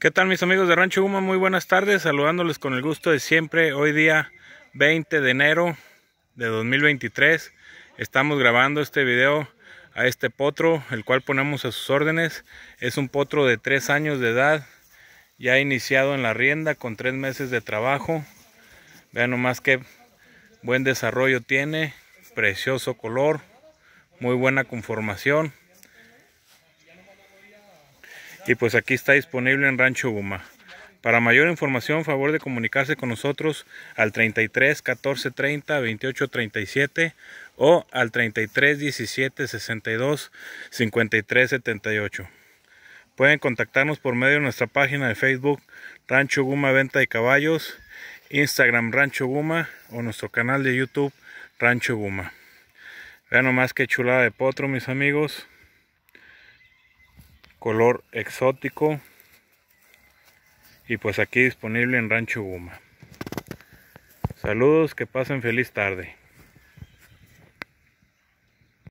¿Qué tal mis amigos de Rancho Guma? Muy buenas tardes, saludándoles con el gusto de siempre. Hoy día 20 de enero de 2023 estamos grabando este video a este potro, el cual ponemos a sus órdenes. Es un potro de 3 años de edad, ya iniciado en la rienda con 3 meses de trabajo. Vean nomás qué buen desarrollo tiene, precioso color, muy buena conformación y pues aquí está disponible en Rancho Guma. Para mayor información, favor de comunicarse con nosotros al 33 14 30 28 37 o al 33 17 62 53 78. Pueden contactarnos por medio de nuestra página de Facebook Rancho Guma Venta de Caballos, Instagram Rancho Guma o nuestro canal de YouTube Rancho Guma. Vean nomás qué chulada de potro, mis amigos color exótico y pues aquí disponible en Rancho Guma. Saludos, que pasen feliz tarde.